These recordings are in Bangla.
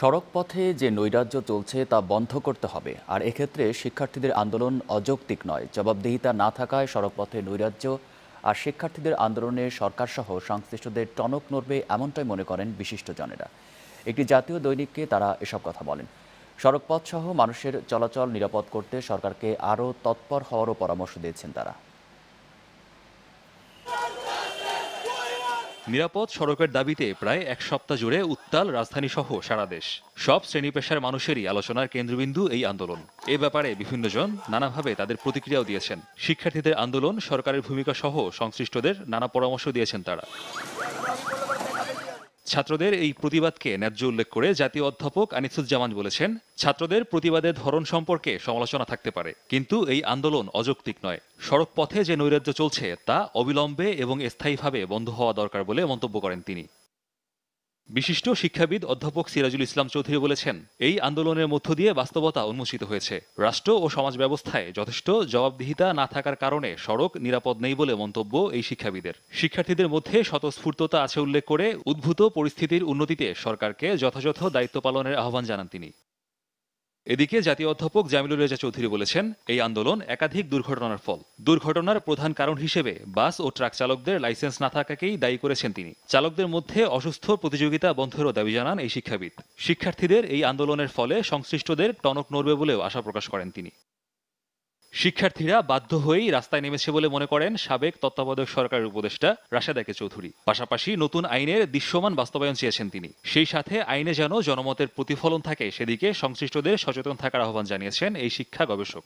সড়কপথে যে নৈরাজ্য চলছে তা বন্ধ করতে হবে আর এক্ষেত্রে শিক্ষার্থীদের আন্দোলন অযৌক্তিক নয় জবাবদিহিতা না থাকায় সড়কপথে নৈরাজ্য আর শিক্ষার্থীদের আন্দোলনে সরকারসহ সংশ্লিষ্টদের টনক নড়বে এমনটাই মনে করেন বিশিষ্টজনেরা একটি জাতীয় দৈনিককে তারা এসব কথা বলেন সড়কপথসহ মানুষের চলাচল নিরাপদ করতে সরকারকে আরও তৎপর হওয়ারও পরামর্শ দিয়েছেন তারা নিরাপদ সড়কের দাবিতে প্রায় এক সপ্তাহ জুড়ে উত্তাল রাজধানী সহ সারা দেশ সব শ্রেণী পেশার মানুষেরই আলোচনার কেন্দ্রবিন্দু এই আন্দোলন এ ব্যাপারে বিভিন্নজন নানাভাবে তাদের প্রতিক্রিয়াও দিয়েছেন শিক্ষার্থীদের আন্দোলন সরকারের ভূমিকা সহ সংশ্লিষ্টদের নানা পরামর্শ দিয়েছেন তারা ছাত্রদের এই প্রতিবাদকে ন্যায্য উল্লেখ করে জাতীয় অধ্যাপক আনিসুজ্জামান বলেছেন ছাত্রদের প্রতিবাদের ধরন সম্পর্কে সমালোচনা থাকতে পারে কিন্তু এই আন্দোলন অযৌক্তিক নয় সড়ক পথে যে নৈরাজ্য চলছে তা অবিলম্বে এবং স্থায়ীভাবে বন্ধ হওয়া দরকার বলে মন্তব্য করেন তিনি বিশিষ্ট শিক্ষাবিদ অধ্যাপক সিরাজুল ইসলাম চৌধুরী বলেছেন এই আন্দোলনের মধ্য দিয়ে বাস্তবতা উন্মোচিত হয়েছে রাষ্ট্র ও সমাজ ব্যবস্থায় যথেষ্ট জবাবদিহিতা না থাকার কারণে সড়ক নিরাপদ নেই বলে মন্তব্য এই শিক্ষাবিদের শিক্ষার্থীদের মধ্যে স্বতঃস্ফূর্ততা আছে উল্লেখ করে উদ্ভূত পরিস্থিতির উন্নতিতে সরকারকে যথাযথ দায়িত্ব পালনের আহ্বান জানান তিনি এদিকে জাতীয় অধ্যাপক জামিলুর রেজা চৌধুরী বলেছেন এই আন্দোলন একাধিক দুর্ঘটনার ফল দুর্ঘটনার প্রধান কারণ হিসেবে বাস ও ট্রাক চালকদের লাইসেন্স না থাকাকেই দায়ী করেছেন তিনি চালকদের মধ্যে অসুস্থ প্রতিযোগিতা বন্ধেরও দাবি জানান এই শিক্ষাবিদ শিক্ষার্থীদের এই আন্দোলনের ফলে সংশ্লিষ্টদের টনক নড়বে বলেও আশা প্রকাশ করেন তিনি শিক্ষার্থীরা বাধ্য হয়েই রাস্তায় নেমেছে বলে মনে করেন সাবেক তত্ত্বাবধায়ক সরকারের উপদেষ্টা রাশেদ একে চৌধুরী পাশাপাশি নতুন আইনের দৃশ্যমান বাস্তবায়ন চেয়েছেন তিনি সেই সাথে আইনে যেন জনমতের প্রতিফলন থাকে সেদিকে সংশ্লিষ্টদের সচেতন থাকার আহ্বান জানিয়েছেন এই শিক্ষা গবেষক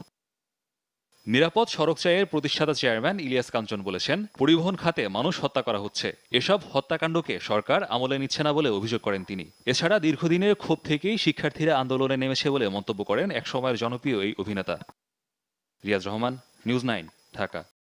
নিরাপদ সড়ক চায়ের প্রতিষ্ঠাতা চেয়ারম্যান ইলিয়াস কাঞ্চন বলেছেন পরিবহন খাতে মানুষ হত্যা করা হচ্ছে এসব হত্যাকাণ্ডকে সরকার আমলে নিচ্ছে না বলে অভিযোগ করেন তিনি এছাড়া দীর্ঘদিনের ক্ষোভ থেকেই শিক্ষার্থীরা আন্দোলনে নেমেছে বলে মন্তব্য করেন একসময়ের জনপ্রিয় এই অভিনেতা রিয়াজ রহমান নিউজ নাইন ঢাকা